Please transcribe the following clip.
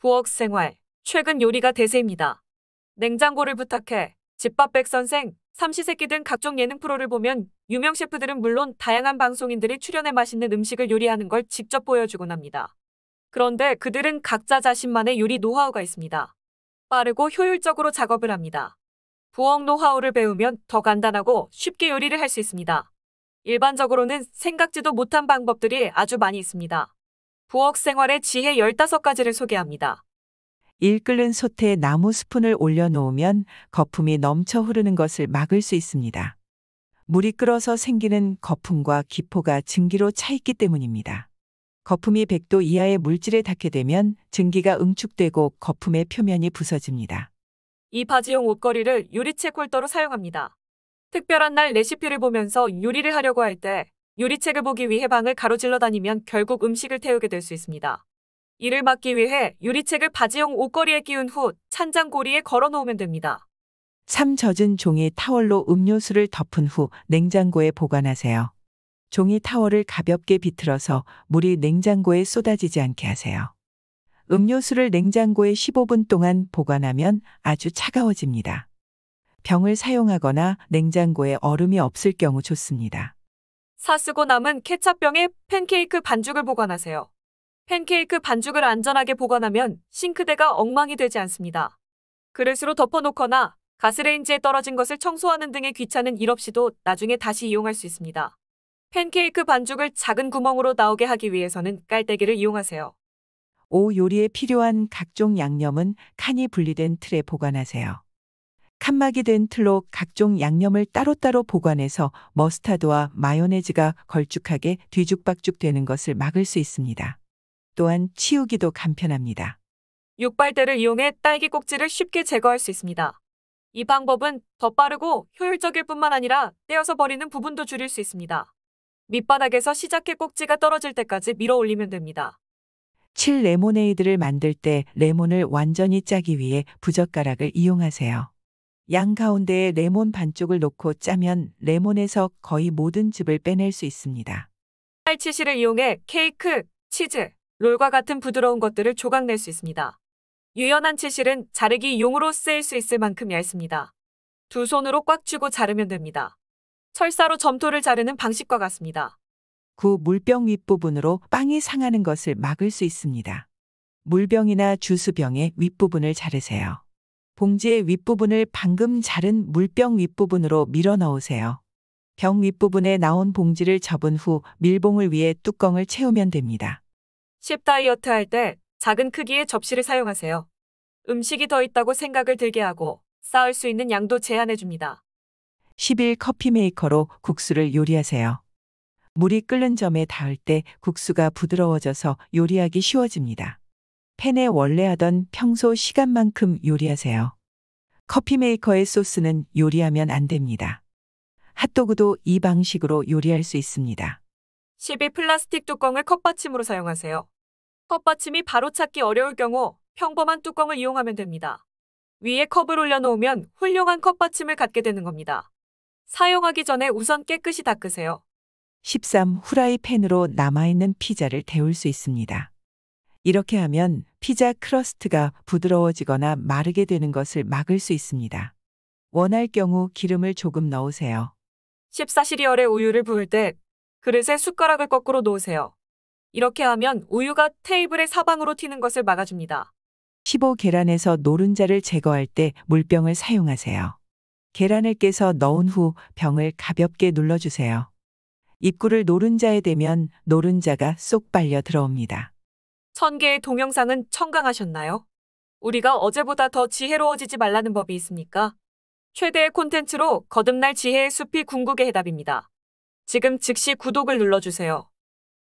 부엌 생활. 최근 요리가 대세입니다. 냉장고를 부탁해. 집밥백 선생, 삼시세끼 등 각종 예능 프로를 보면 유명 셰프들은 물론 다양한 방송인들이 출연해 맛있는 음식을 요리하는 걸 직접 보여주곤 합니다. 그런데 그들은 각자 자신만의 요리 노하우가 있습니다. 빠르고 효율적으로 작업을 합니다. 부엌 노하우를 배우면 더 간단하고 쉽게 요리를 할 수 있습니다. 일반적으로는 생각지도 못한 방법들이 아주 많이 있습니다. 부엌 생활의 지혜 15가지를 소개합니다. 일 끓는 솥에 나무 스푼을 올려놓으면 거품이 넘쳐 흐르는 것을 막을 수 있습니다. 물이 끓어서 생기는 거품과 기포가 증기로 차 있기 때문입니다. 거품이 100도 이하의 물질에 닿게 되면 증기가 응축되고 거품의 표면이 부서집니다. 이 바지용 옷걸이를 유리체콜더로 사용합니다. 특별한 날 레시피를 보면서 유리를 하려고 할때 요리책을 보기 위해 방을 가로질러 다니면 결국 음식을 태우게 될 수 있습니다. 이를 막기 위해 유리책을 바지용 옷걸이에 끼운 후 찬장고리에 걸어 놓으면 됩니다. 참 젖은 종이 타월로 음료수를 덮은 후 냉장고에 보관하세요. 종이 타월을 가볍게 비틀어서 물이 냉장고에 쏟아지지 않게 하세요. 음료수를 냉장고에 15분 동안 보관하면 아주 차가워집니다. 병을 사용하거나 냉장고에 얼음이 없을 경우 좋습니다. 사쓰고 남은 케찹병에 팬케이크 반죽을 보관하세요. 팬케이크 반죽을 안전하게 보관하면 싱크대가 엉망이 되지 않습니다. 그릇으로 덮어놓거나 가스레인지에 떨어진 것을 청소하는 등의 귀찮은 일 없이도 나중에 다시 이용할 수 있습니다. 팬케이크 반죽을 작은 구멍으로 나오게 하기 위해서는 깔때기를 이용하세요. 오 요리에 필요한 각종 양념은 칸이 분리된 틀에 보관하세요. 칸막이 된 틀로 각종 양념을 따로따로 보관해서 머스타드와 마요네즈가 걸쭉하게 뒤죽박죽 되는 것을 막을 수 있습니다. 또한 치우기도 간편합니다. 육발대를 이용해 딸기 꼭지를 쉽게 제거할 수 있습니다. 이 방법은 더 빠르고 효율적일 뿐만 아니라 떼어서 버리는 부분도 줄일 수 있습니다. 밑바닥에서 시작해 꼭지가 떨어질 때까지 밀어 올리면 됩니다. 칠 레모네이드를 만들 때 레몬을 완전히 짜기 위해 부젓가락을 이용하세요. 양 가운데에 레몬 반쪽을 놓고 짜면 레몬에서 거의 모든 즙을 빼낼 수 있습니다. 칼치실을 이용해 케이크, 치즈, 롤과 같은 부드러운 것들을 조각낼 수 있습니다. 유연한 치실은 자르기 용으로 쓰일 수 있을 만큼 얇습니다. 두 손으로 꽉 쥐고 자르면 됩니다. 철사로 점토를 자르는 방식과 같습니다. 그 물병 윗부분으로 빵이 상하는 것을 막을 수 있습니다. 물병이나 주스병의 윗부분을 자르세요. 봉지의 윗부분을 방금 자른 물병 윗부분으로 밀어 넣으세요. 병 윗부분에 나온 봉지를 접은 후 밀봉을 위해 뚜껑을 채우면 됩니다. 10 다이어트 할 때 작은 크기의 접시를 사용하세요. 음식이 더 있다고 생각을 들게 하고 쌓을 수 있는 양도 제한해 줍니다. 10일 커피 메이커로 국수를 요리하세요. 물이 끓는 점에 닿을 때 국수가 부드러워져서 요리하기 쉬워집니다. 팬에 원래 하던 평소 시간만큼 요리하세요. 커피 메이커의 소스는 요리하면 안 됩니다. 핫도그도 이 방식으로 요리할 수 있습니다. 12 플라스틱 뚜껑을 컵받침으로 사용하세요. 컵받침이 바로 찾기 어려울 경우 평범한 뚜껑을 이용하면 됩니다. 위에 컵을 올려놓으면 훌륭한 컵받침을 갖게 되는 겁니다. 사용하기 전에 우선 깨끗이 닦으세요. 13. 후라이팬으로 남아있는 피자를 데울 수 있습니다. 이렇게 하면 피자 크러스트가 부드러워지거나 마르게 되는 것을 막을 수 있습니다. 원할 경우 기름을 조금 넣으세요. 14시리얼에 우유를 부을 때 그릇에 숟가락을 거꾸로 놓으세요. 이렇게 하면 우유가 테이블의 사방으로 튀는 것을 막아줍니다. 15 계란에서 노른자를 제거할 때 물병을 사용하세요. 계란을 깨서 넣은 후 병을 가볍게 눌러주세요. 입구를 노른자에 대면 노른자가 쏙 빨려 들어옵니다. 1 0개의 동영상은 청강하셨나요? 우리가 어제보다 더 지혜로워지지 말라는 법이 있습니까? 최대의 콘텐츠로 거듭날 지혜의 숲이 궁극의 해답입니다. 지금 즉시 구독을 눌러주세요.